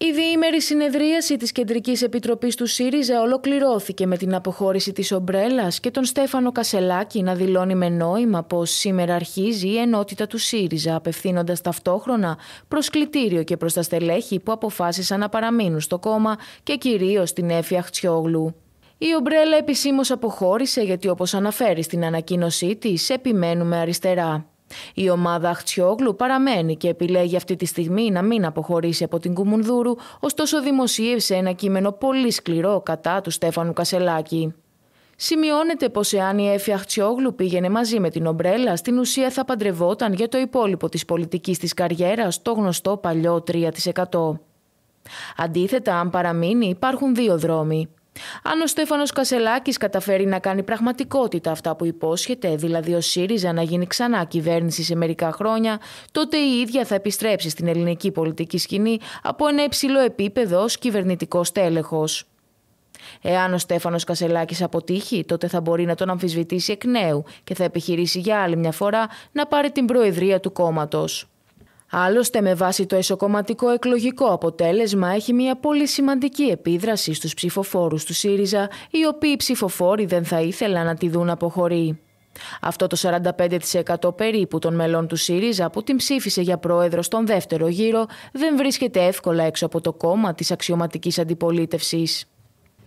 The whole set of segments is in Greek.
Η διήμερη συνεδρίαση της Κεντρικής Επιτροπής του ΣΥΡΙΖΑ ολοκληρώθηκε με την αποχώρηση της ομπρέλας και τον Στέφανο Κασελάκη να δηλώνει με νόημα πως σήμερα αρχίζει η ενότητα του ΣΥΡΙΖΑ απευθύνοντας ταυτόχρονα προσκλητήριο και προς τα στελέχη που αποφάσισαν να παραμείνουν στο κόμμα και κυρίως την Έφη Αχτσιόγλου. Η ομπρέλα επισήμως αποχώρησε γιατί όπως αναφέρει στην ανακοίνωσή της «Επιμένουμε αριστερά». Η ομάδα Αχτσιόγλου παραμένει και επιλέγει αυτή τη στιγμή να μην αποχωρήσει από την Κουμουνδούρου, ωστόσο δημοσίευσε ένα κείμενο πολύ σκληρό κατά του Στέφανου Κασελάκη. Σημειώνεται πως εάν η Εφη Αχτσιόγλου πήγαινε μαζί με την ομπρέλα, στην ουσία θα παντρευόταν για το υπόλοιπο της πολιτικής της καριέρας, το γνωστό παλιό 3%. Αντίθετα, αν παραμείνει, υπάρχουν δύο δρόμοι. Αν ο Στέφανος Κασελάκης καταφέρει να κάνει πραγματικότητα αυτά που υπόσχεται, δηλαδή ο ΣΥΡΙΖΑ να γίνει ξανά κυβέρνηση σε μερικά χρόνια, τότε η ίδια θα επιστρέψει στην ελληνική πολιτική σκηνή από ένα υψηλό επίπεδο ως κυβερνητικός τέλεχο. Εάν ο Στέφανος Κασελάκης αποτύχει, τότε θα μπορεί να τον αμφισβητήσει εκ νέου και θα επιχειρήσει για άλλη μια φορά να πάρει την προεδρία του κόμματος. Άλλωστε, με βάση το εσωκομματικό εκλογικό αποτέλεσμα, έχει μια πολύ σημαντική επίδραση στους ψηφοφόρους του ΣΥΡΙΖΑ, οι οποίοι ψηφοφόροι δεν θα ήθελαν να τη δουν αποχωρεί. Αυτό το 45% περίπου των μελών του ΣΥΡΙΖΑ που την ψήφισε για πρόεδρο στον δεύτερο γύρο δεν βρίσκεται εύκολα έξω από το κόμμα της αξιωματικής αντιπολίτευσης.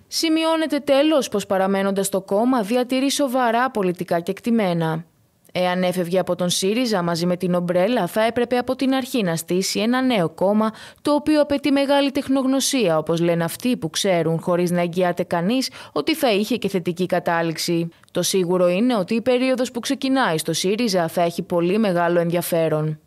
Σημειώνεται τέλος πως παραμένοντας το κόμμα διατηρεί σοβαρά πολιτικά κεκτημένα. Εάν έφευγε από τον ΣΥΡΙΖΑ μαζί με την Ομπρέλα, θα έπρεπε από την αρχή να στήσει ένα νέο κόμμα, το οποίο απαιτεί μεγάλη τεχνογνωσία, όπως λένε αυτοί που ξέρουν, χωρίς να εγγυάται κανείς ότι θα είχε και θετική κατάληξη. Το σίγουρο είναι ότι η περίοδος που ξεκινάει στο ΣΥΡΙΖΑ θα έχει πολύ μεγάλο ενδιαφέρον.